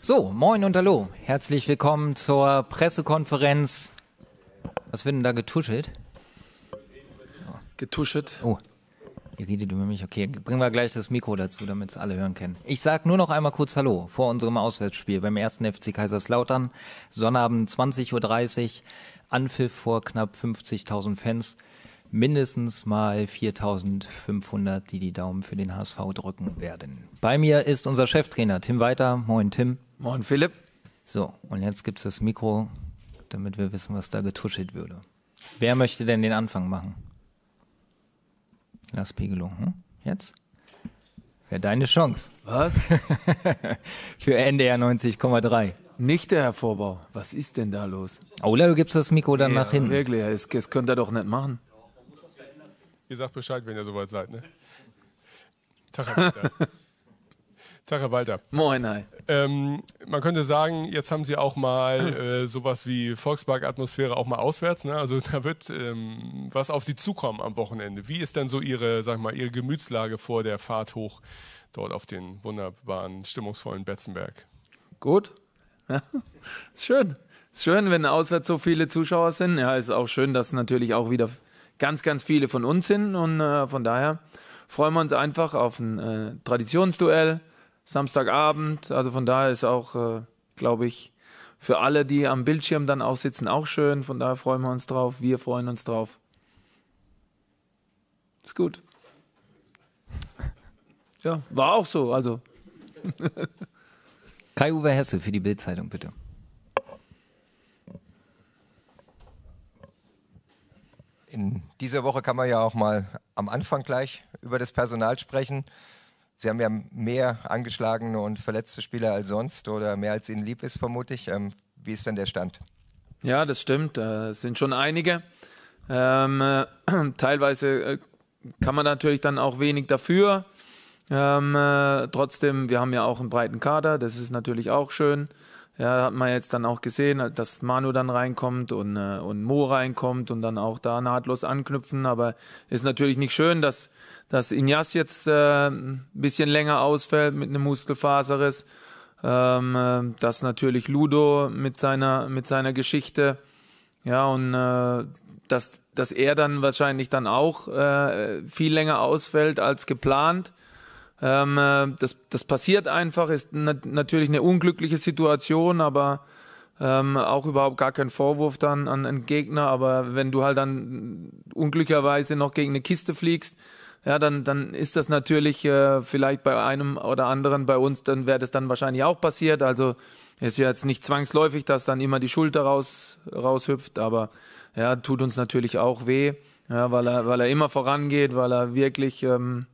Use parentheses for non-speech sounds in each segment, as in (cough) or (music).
So, moin und hallo. Herzlich willkommen zur Pressekonferenz. Was wird denn da getuschelt? Getuschelt. Oh, ihr redet über mich. Okay, bringen wir gleich das Mikro dazu, damit es alle hören können. Ich sage nur noch einmal kurz Hallo vor unserem Auswärtsspiel beim ersten FC Kaiserslautern. Sonnabend 20.30 Uhr. Anpfiff vor knapp 50.000 Fans mindestens mal 4500, die die Daumen für den HSV drücken werden. Bei mir ist unser Cheftrainer Tim Weiter. Moin Tim. Moin Philipp. So, und jetzt gibt es das Mikro, damit wir wissen, was da getuschelt würde. Wer möchte denn den Anfang machen? Lass Pegelung. hm? Jetzt? Wäre deine Chance. Was? (laughs) für NDR 90,3. Nicht der Herr Vorbau. Was ist denn da los? Ola, du gibst das Mikro dann ja, nach hinten. Wirklich, das, das könnt ihr doch nicht machen. Ihr sagt Bescheid, wenn ihr soweit seid. Ne? (laughs) Tag, Herr Walter. Moin, hi. Ähm, man könnte sagen, jetzt haben Sie auch mal äh, sowas wie Volkspark-Atmosphäre auch mal auswärts. Ne? Also da wird ähm, was auf Sie zukommen am Wochenende. Wie ist denn so Ihre, sag mal, Ihre Gemütslage vor der Fahrt hoch dort auf den wunderbaren, stimmungsvollen Betzenberg? Gut. Ja, (laughs) ist schön. Ist schön, wenn auswärts so viele Zuschauer sind. Ja, ist auch schön, dass natürlich auch wieder ganz, ganz viele von uns sind. Und äh, von daher freuen wir uns einfach auf ein äh, Traditionsduell Samstagabend. Also von daher ist auch, äh, glaube ich, für alle, die am Bildschirm dann auch sitzen, auch schön. Von daher freuen wir uns drauf. Wir freuen uns drauf. Ist gut. Ja, war auch so. Also. Kai-Uwe Hesse für die Bildzeitung, bitte. In dieser Woche kann man ja auch mal am Anfang gleich über das Personal sprechen. Sie haben ja mehr angeschlagene und verletzte Spieler als sonst oder mehr als Ihnen lieb ist, vermutlich. ich. Ähm, wie ist denn der Stand? Ja, das stimmt. Es sind schon einige. Ähm, äh, (clears throat) teilweise äh, kann man natürlich dann auch wenig dafür. Ähm, äh, trotzdem, wir haben ja auch einen breiten Kader. Das ist natürlich auch schön. Ja, hat man jetzt dann auch gesehen, dass Manu dann reinkommt und, äh, und Mo reinkommt und dann auch da nahtlos anknüpfen. Aber ist natürlich nicht schön, dass, dass Inas jetzt äh, ein bisschen länger ausfällt mit einem Muskelfaserriss. Ähm, äh, dass natürlich Ludo mit seiner, mit seiner Geschichte, ja, und äh, dass, dass er dann wahrscheinlich dann auch äh, viel länger ausfällt als geplant. Ähm, äh, das, das passiert einfach, ist nat natürlich eine unglückliche Situation, aber ähm, auch überhaupt gar kein Vorwurf dann an einen Gegner. Aber wenn du halt dann unglücklicherweise noch gegen eine Kiste fliegst, ja, dann, dann ist das natürlich äh, vielleicht bei einem oder anderen bei uns, dann wäre das dann wahrscheinlich auch passiert. Also ist ja jetzt nicht zwangsläufig, dass dann immer die Schulter raus, raushüpft, aber ja, tut uns natürlich auch weh, ja, weil, er, weil er immer vorangeht, weil er wirklich ähm,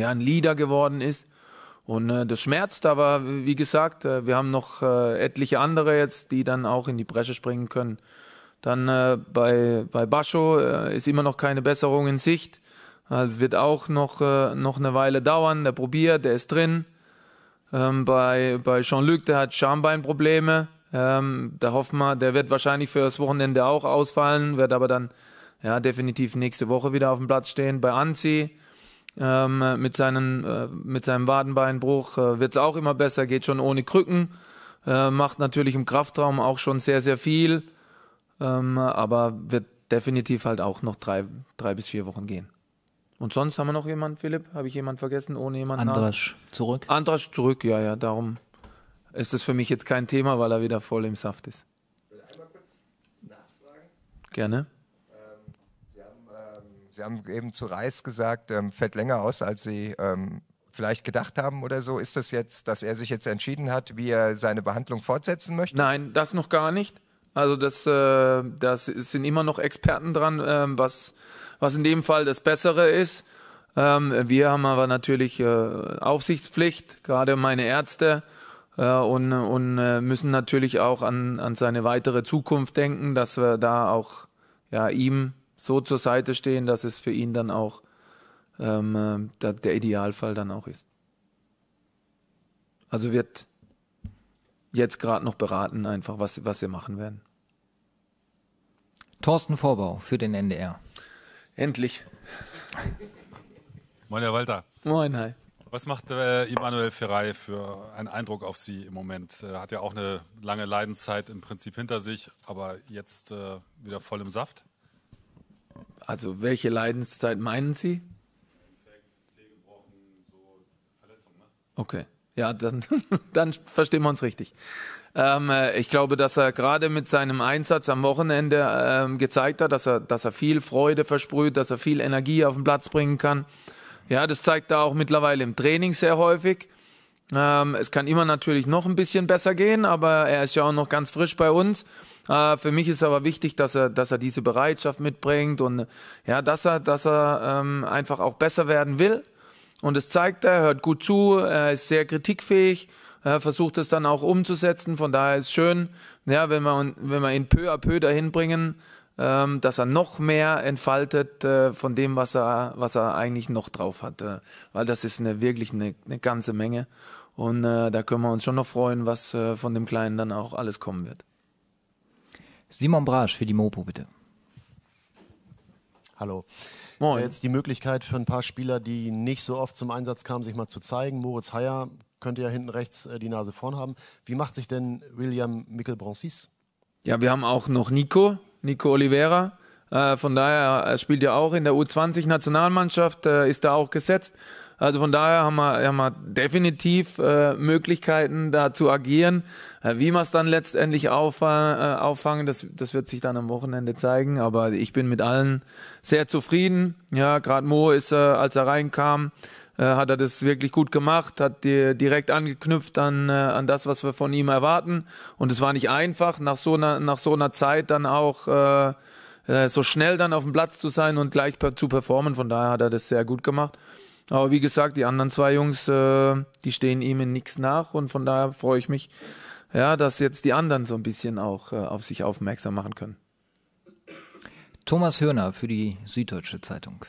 ja, ein Leader geworden ist. Und äh, das schmerzt, aber wie gesagt, äh, wir haben noch äh, etliche andere jetzt, die dann auch in die Bresche springen können. Dann äh, bei, bei Bascho äh, ist immer noch keine Besserung in Sicht. Also es wird auch noch, äh, noch eine Weile dauern. Der probiert, der ist drin. Ähm, bei bei Jean-Luc, der hat Schambeinprobleme. Ähm, hoffen wir, der wird wahrscheinlich für das Wochenende auch ausfallen, wird aber dann ja definitiv nächste Woche wieder auf dem Platz stehen. Bei Anzi, ähm, mit, seinen, äh, mit seinem Wadenbeinbruch äh, wird es auch immer besser, geht schon ohne Krücken, äh, macht natürlich im Kraftraum auch schon sehr, sehr viel, ähm, aber wird definitiv halt auch noch drei, drei bis vier Wochen gehen. Und sonst haben wir noch jemanden, Philipp? Habe ich jemanden vergessen? Ohne jemanden? Andrasch zurück. Andrasch zurück, ja, ja. Darum ist das für mich jetzt kein Thema, weil er wieder voll im Saft ist. Ich will einmal kurz nachfragen. Gerne. Sie haben eben zu Reis gesagt, ähm, fällt länger aus, als Sie ähm, vielleicht gedacht haben oder so. Ist das jetzt, dass er sich jetzt entschieden hat, wie er seine Behandlung fortsetzen möchte? Nein, das noch gar nicht. Also das, äh, das sind immer noch Experten dran, äh, was, was in dem Fall das Bessere ist. Ähm, wir haben aber natürlich äh, Aufsichtspflicht, gerade meine Ärzte, äh, und, und äh, müssen natürlich auch an, an seine weitere Zukunft denken, dass wir da auch ja, ihm so zur Seite stehen, dass es für ihn dann auch ähm, äh, der, der Idealfall dann auch ist. Also wird jetzt gerade noch beraten, einfach, was, was wir machen werden. Thorsten Vorbau für den NDR. Endlich. (laughs) Moin, Herr Walter. Moin, hi. Was macht äh, Immanuel Ferrei für einen Eindruck auf Sie im Moment? Er äh, hat ja auch eine lange Leidenszeit im Prinzip hinter sich, aber jetzt äh, wieder voll im Saft? Also welche Leidenszeit meinen Sie? Okay, ja, dann, (laughs) dann verstehen wir uns richtig. Ähm, äh, ich glaube, dass er gerade mit seinem Einsatz am Wochenende ähm, gezeigt hat, dass er, dass er viel Freude versprüht, dass er viel Energie auf den Platz bringen kann. Ja, das zeigt er auch mittlerweile im Training sehr häufig. Ähm, es kann immer natürlich noch ein bisschen besser gehen, aber er ist ja auch noch ganz frisch bei uns. Äh, für mich ist aber wichtig, dass er, dass er diese Bereitschaft mitbringt und ja, dass er, dass er ähm, einfach auch besser werden will. Und es zeigt er, hört gut zu, er ist sehr kritikfähig, er versucht es dann auch umzusetzen. Von daher ist es schön, ja, wenn wir, wenn man ihn peu à peu dahin bringen, ähm, dass er noch mehr entfaltet äh, von dem, was er, was er eigentlich noch drauf hat. Äh, weil das ist eine, wirklich eine, eine ganze Menge. Und äh, da können wir uns schon noch freuen, was äh, von dem Kleinen dann auch alles kommen wird. Simon Brasch für die Mopo, bitte. Hallo. Moin. Äh, jetzt die Möglichkeit für ein paar Spieler, die nicht so oft zum Einsatz kamen, sich mal zu zeigen. Moritz Heyer könnte ja hinten rechts äh, die Nase vorn haben. Wie macht sich denn William Mikkelbronsis? Ja, wir haben auch noch Nico, Nico Oliveira, äh, von daher, er spielt ja auch in der U20-Nationalmannschaft, äh, ist da auch gesetzt. Also von daher haben wir, haben wir definitiv äh, Möglichkeiten, da zu agieren. Äh, wie wir es dann letztendlich auf, äh, auffangen, das, das wird sich dann am Wochenende zeigen. Aber ich bin mit allen sehr zufrieden. Ja, gerade Mo ist, äh, als er reinkam, äh, hat er das wirklich gut gemacht, hat die, direkt angeknüpft an, äh, an das, was wir von ihm erwarten. Und es war nicht einfach, nach so einer, nach so einer Zeit dann auch. Äh, äh, so schnell dann auf dem Platz zu sein und gleich per zu performen. Von daher hat er das sehr gut gemacht. Aber wie gesagt, die anderen zwei Jungs, äh, die stehen ihm in nichts nach und von daher freue ich mich, ja, dass jetzt die anderen so ein bisschen auch äh, auf sich aufmerksam machen können. Thomas Hörner für die Süddeutsche Zeitung.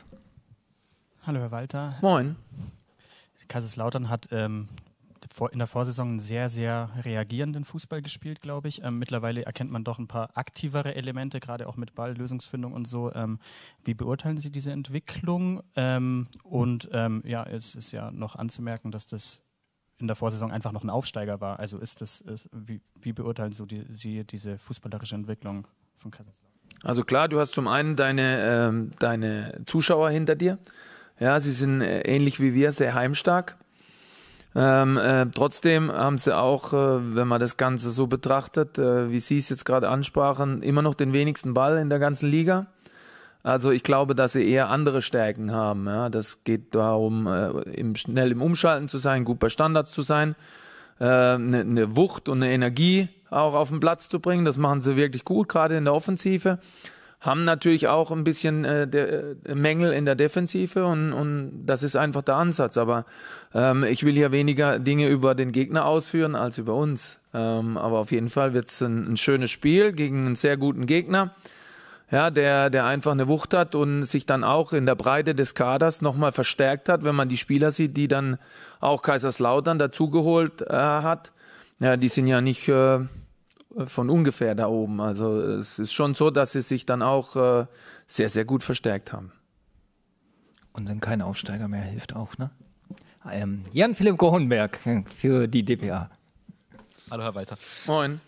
Hallo Herr Walter. Moin. Kaiserslautern hat ähm, in der Vorsaison sehr, sehr reagierenden Fußball gespielt, glaube ich. Ähm, mittlerweile erkennt man doch ein paar aktivere Elemente, gerade auch mit Balllösungsfindung und so. Ähm, wie beurteilen Sie diese Entwicklung? Ähm, und ähm, ja, es ist ja noch anzumerken, dass das in der Vorsaison einfach noch ein Aufsteiger war. Also ist das, ist, wie, wie, beurteilen so die, Sie diese fußballerische Entwicklung von Kaiserslautern? Also klar, du hast zum einen deine, ähm, deine Zuschauer hinter dir. Ja, sie sind äh, ähnlich wie wir sehr heimstark. Ähm, äh, trotzdem haben sie auch, äh, wenn man das Ganze so betrachtet, äh, wie Sie es jetzt gerade ansprachen, immer noch den wenigsten Ball in der ganzen Liga. Also ich glaube, dass sie eher andere Stärken haben. Ja? Das geht darum, äh, im, schnell im Umschalten zu sein, gut bei Standards zu sein, eine äh, ne Wucht und eine Energie auch auf den Platz zu bringen. Das machen sie wirklich gut, gerade in der Offensive haben natürlich auch ein bisschen äh, der, äh, Mängel in der Defensive und, und das ist einfach der Ansatz. Aber ähm, ich will hier weniger Dinge über den Gegner ausführen als über uns. Ähm, aber auf jeden Fall wird es ein, ein schönes Spiel gegen einen sehr guten Gegner, ja, der, der einfach eine Wucht hat und sich dann auch in der Breite des Kaders nochmal verstärkt hat, wenn man die Spieler sieht, die dann auch Kaiserslautern dazugeholt äh, hat. Ja, die sind ja nicht. Äh, äh, von ungefähr da oben. Also es ist schon so, dass sie sich dann auch äh, sehr, sehr gut verstärkt haben. Und dann kein Aufsteiger mehr hilft auch, ne? Ähm, Jan-Philipp Gohenberg äh, für die DPA. Hallo, Herr Walter. Moin.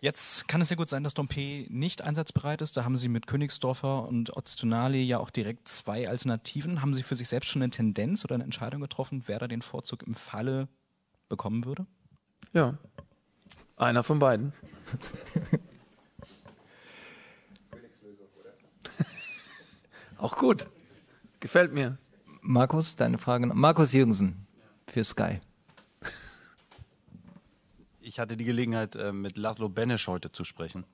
Jetzt kann es ja gut sein, dass Dompe nicht einsatzbereit ist. Da haben Sie mit Königsdorfer und Oztunali ja auch direkt zwei Alternativen. Haben Sie für sich selbst schon eine Tendenz oder eine Entscheidung getroffen, wer da den Vorzug im Falle bekommen würde? Ja, einer von beiden. (laughs) Auch gut. Gefällt mir. Markus, deine Frage. Markus Jürgensen für Sky. Ich hatte die Gelegenheit, äh, mit Laszlo Benesch heute zu sprechen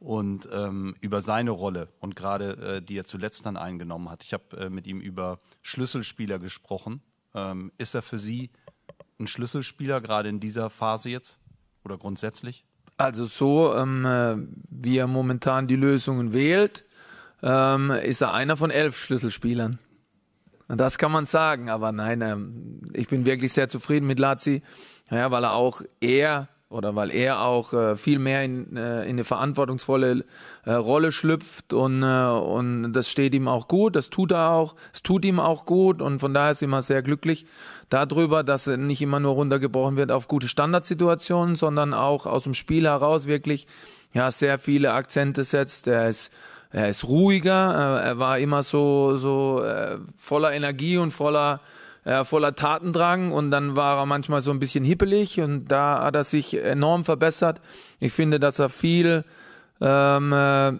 und ähm, über seine Rolle und gerade äh, die er zuletzt dann eingenommen hat. Ich habe äh, mit ihm über Schlüsselspieler gesprochen. Ähm, ist er für Sie ein Schlüsselspieler gerade in dieser Phase jetzt? oder grundsätzlich? Also so, ähm, äh, wie er momentan die Lösungen wählt, ähm, ist er einer von elf Schlüsselspielern. Das kann man sagen, aber nein, ähm, ich bin wirklich sehr zufrieden mit Lazi, ja, weil er auch eher oder weil er auch äh, viel mehr in, äh, in eine verantwortungsvolle äh, Rolle schlüpft und, äh, und das steht ihm auch gut, das tut er auch, es tut ihm auch gut und von daher ist immer sehr glücklich darüber, dass er nicht immer nur runtergebrochen wird auf gute Standardsituationen, sondern auch aus dem Spiel heraus wirklich ja sehr viele Akzente setzt. Er ist er ist ruhiger, äh, er war immer so so äh, voller Energie und voller äh, voller Tatendrang und dann war er manchmal so ein bisschen hippelig und da hat er sich enorm verbessert. Ich finde, dass er viel ähm, äh,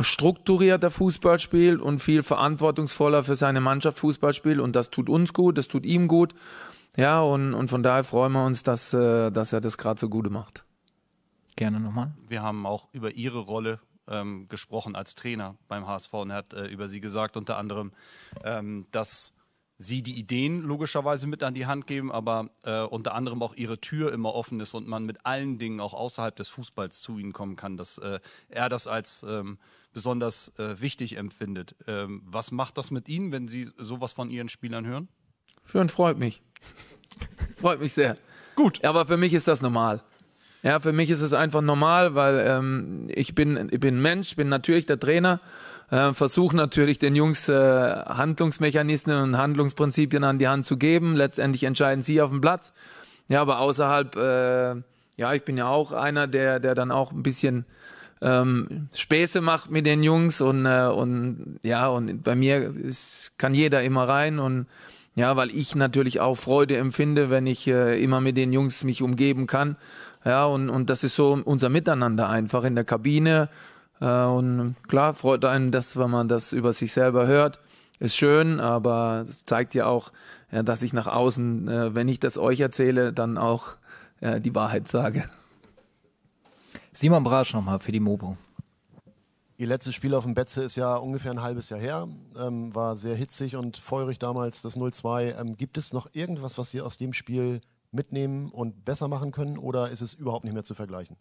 strukturierter Fußball spielt und viel verantwortungsvoller für seine Mannschaft Fußball spielt und das tut uns gut, das tut ihm gut. Ja, und, und von daher freuen wir uns, dass, äh, dass er das gerade so gut macht. Gerne nochmal. Wir haben auch über Ihre Rolle ähm, gesprochen als Trainer beim HSV und er hat äh, über Sie gesagt, unter anderem, ähm, dass sie die Ideen logischerweise mit an die Hand geben, aber äh, unter anderem auch ihre Tür immer offen ist und man mit allen Dingen auch außerhalb des Fußballs zu ihnen kommen kann, dass äh, er das als ähm, besonders äh, wichtig empfindet. Ähm, was macht das mit Ihnen, wenn Sie sowas von Ihren Spielern hören? Schön, freut mich. freut mich sehr. Gut. Aber für mich ist das normal. Ja, für mich ist es einfach normal, weil ähm, ich bin, ich bin Mensch, bin natürlich der Trainer äh, versuche natürlich den Jungs äh, Handlungsmechanismen und Handlungsprinzipien an die Hand zu geben. Letztendlich entscheiden sie auf dem Platz. Ja, aber außerhalb, äh, ja, ich bin ja auch einer, der, der dann auch ein bisschen ähm, Späße macht mit den Jungs und, äh, und ja, und bei mir ist, kann jeder immer rein und ja, weil ich natürlich auch Freude empfinde, wenn ich äh, immer mit den Jungs mich umgeben kann. Ja, und, und das ist so unser Miteinander einfach in der Kabine äh, und klar, freut einen das, wenn man das über sich selber hört. Ist schön, aber es zeigt ja auch, dass ich nach außen, äh, wenn ich das euch erzähle, dann auch äh, die Wahrheit sage. Simon Brasch nochmal für die Mobo. Ihr letztes Spiel auf dem Betze ist ja ungefähr ein halbes Jahr her, ähm, war sehr hitzig und feurig damals, das 0-2. Ähm, gibt es noch irgendwas, was Sie aus dem Spiel mitnehmen und besser machen können oder ist es überhaupt nicht mehr zu vergleichen?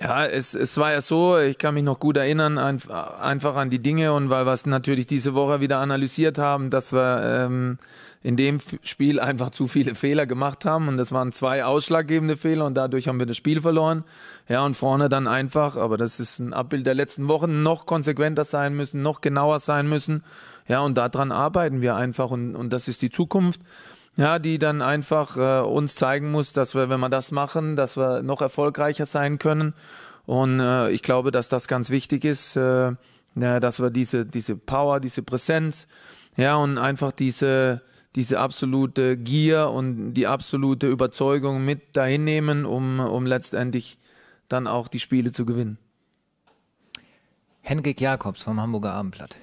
Ja, es, es war ja so, ich kann mich noch gut erinnern, ein, einfach an die Dinge und weil wir es natürlich diese Woche wieder analysiert haben, dass wir ähm, in dem Spiel einfach zu viele Fehler gemacht haben und das waren zwei ausschlaggebende Fehler und dadurch haben wir das Spiel verloren. Ja, und vorne dann einfach, aber das ist ein Abbild der letzten Wochen, noch konsequenter sein müssen, noch genauer sein müssen. Ja, und daran arbeiten wir einfach und, und das ist die Zukunft ja, die dann einfach äh, uns zeigen muss, dass wir, wenn wir das machen, dass wir noch erfolgreicher sein können. Und äh, ich glaube, dass das ganz wichtig ist, äh, ja, dass wir diese, diese Power, diese Präsenz, ja, und einfach diese, diese absolute Gier und die absolute Überzeugung mit dahin nehmen, um, um letztendlich dann auch die Spiele zu gewinnen. Henrik Jakobs vom Hamburger Abendblatt.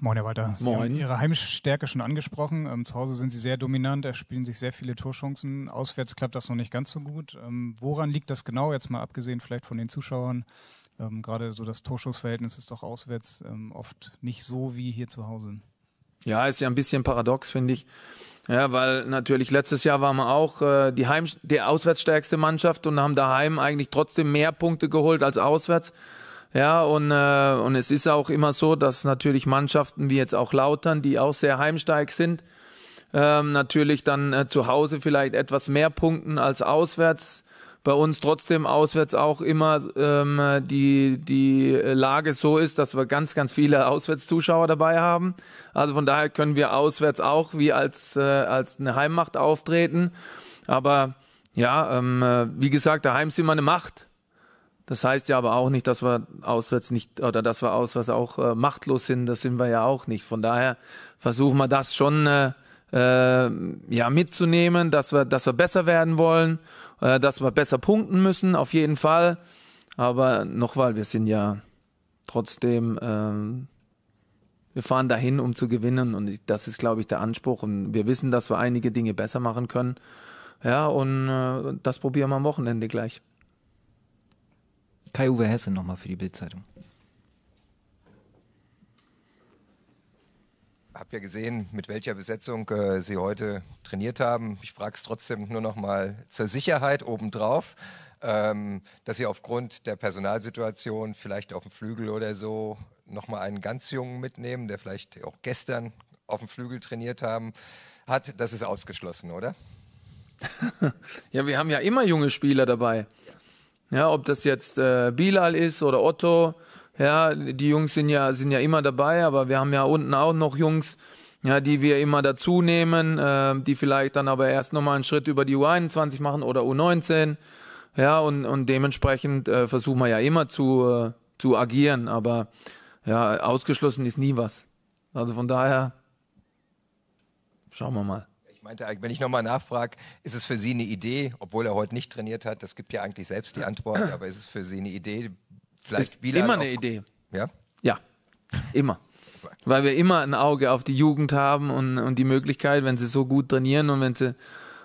Moin, Herr Walter. Sie Moin. haben Ihre Heimstärke schon angesprochen. Ähm, zu Hause sind Sie sehr dominant, erspielen sich sehr viele Torchancen. Auswärts klappt das noch nicht ganz so gut. Ähm, woran liegt das genau, jetzt mal abgesehen vielleicht von den Zuschauern? Ähm, Gerade so das Torschussverhältnis ist doch auswärts ähm, oft nicht so wie hier zu Hause. Ja, ist ja ein bisschen paradox, finde ich. Ja, weil natürlich letztes Jahr waren wir auch äh, die, Heim, die auswärtsstärkste Mannschaft und haben daheim eigentlich trotzdem mehr Punkte geholt als auswärts. Ja, und, äh, und es ist auch immer so, dass natürlich Mannschaften wie jetzt auch Lautern, die auch sehr heimsteig sind, ähm, natürlich dann äh, zu Hause vielleicht etwas mehr punkten als auswärts. Bei uns trotzdem auswärts auch immer ähm, die, die Lage so ist, dass wir ganz, ganz viele (laughs) Auswärtszuschauer dabei haben. Also von daher können wir auswärts auch wie als, äh, als eine Heimmacht auftreten. Aber ja, ähm, äh, wie gesagt, daheim sind wir eine Macht. Das heißt ja aber auch nicht, dass wir auswärts nicht oder dass wir auswärts auch äh, machtlos sind. Das sind wir ja auch nicht. Von daher versuchen wir das schon äh, äh, ja mitzunehmen, dass wir, dass wir besser werden wollen, äh, dass wir besser punkten müssen, auf jeden Fall. Aber nochmal, wir sind ja trotzdem, ähm, wir fahren dahin, um zu gewinnen. Und das ist, glaube ich, der Anspruch. Und wir wissen, dass wir einige Dinge besser machen können. Ja, und äh, das probieren wir am Wochenende gleich. Kai-Uwe Hesse nochmal für die Bildzeitung. Hab ja gesehen, mit welcher Besetzung äh, Sie heute trainiert haben. Ich frage es trotzdem nur noch mal zur Sicherheit obendrauf, ähm, dass Sie aufgrund der Personalsituation vielleicht auf dem Flügel oder so noch mal einen ganz Jungen mitnehmen, der vielleicht auch gestern auf dem Flügel trainiert haben, hat. Das ist ausgeschlossen, oder? (laughs) ja, wir haben ja immer junge Spieler dabei. Ja. Ja, ob das jetzt äh, Bilal ist oder Otto, ja, die Jungs sind ja, sind ja immer dabei, aber wir haben ja unten auch noch Jungs, ja, die wir immer dazu nehmen, äh, die vielleicht dann aber erst nochmal einen Schritt über die U21 machen oder U19. Ja, und, und dementsprechend äh, versuchen wir ja immer zu, äh, zu agieren, aber ja, ausgeschlossen ist nie was. Also von daher schauen wir mal. Meinte, wenn ich nochmal nachfrage, ist es für Sie eine Idee, obwohl er heute nicht trainiert hat, das gibt ja eigentlich selbst die Antwort, aber ist es für Sie eine Idee, vielleicht ist Wieland Immer eine Idee. Ja? Ja, immer. Weil wir immer ein Auge auf die Jugend haben und, und die Möglichkeit, wenn sie so gut trainieren und wenn sie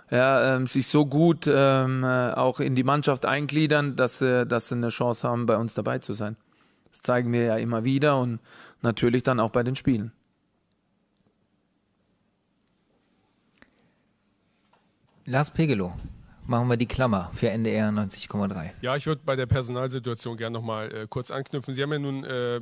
ja, ähm, sich so gut ähm, äh, auch in die Mannschaft eingliedern, dass, äh, dass sie eine Chance haben, bei uns dabei zu sein. Das zeigen wir ja immer wieder und natürlich dann auch bei den Spielen. Lars Pegelow, machen wir die Klammer für NDR 90,3. Ja, ich würde bei der Personalsituation gerne nochmal äh, kurz anknüpfen. Sie haben ja nun, äh,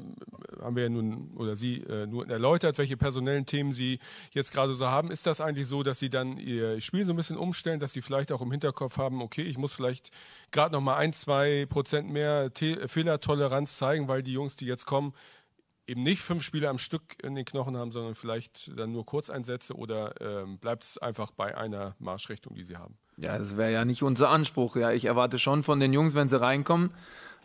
haben wir ja nun, oder Sie äh, nur erläutert, welche personellen Themen Sie jetzt gerade so haben. Ist das eigentlich so, dass Sie dann Ihr Spiel so ein bisschen umstellen, dass Sie vielleicht auch im Hinterkopf haben, okay, ich muss vielleicht gerade nochmal ein, zwei Prozent mehr Te Fehlertoleranz zeigen, weil die Jungs, die jetzt kommen, eben nicht fünf Spiele am Stück in den Knochen haben, sondern vielleicht dann nur Kurzeinsätze oder ähm, bleibt es einfach bei einer Marschrichtung, die sie haben? Ja, das wäre ja nicht unser Anspruch. Ja, ich erwarte schon von den Jungs, wenn sie reinkommen,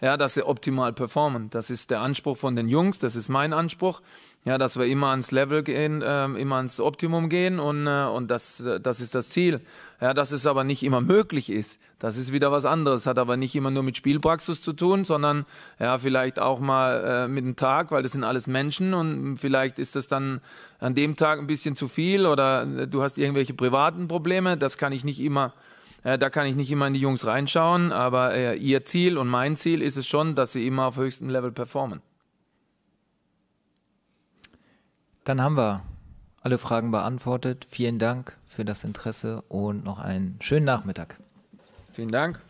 ja, dass sie optimal performen. Das ist der Anspruch von den Jungs, das ist mein Anspruch, ja, dass wir immer ans Level gehen, äh, immer ans Optimum gehen und, äh, und das, äh, das ist das Ziel. Ja, dass es aber nicht immer möglich ist, das ist wieder was anderes, hat aber nicht immer nur mit Spielpraxis zu tun, sondern ja, vielleicht auch mal äh, mit dem Tag, weil das sind alles Menschen und vielleicht ist das dann an dem Tag ein bisschen zu viel oder du hast irgendwelche privaten Probleme, das kann ich nicht immer äh, da kann ich nicht immer in die Jungs reinschauen, aber äh, ihr Ziel und mein Ziel ist es schon, dass sie immer auf höchstem Level performen. Dann haben wir alle Fragen beantwortet. Vielen Dank für das Interesse und noch einen schönen Nachmittag. Vielen Dank.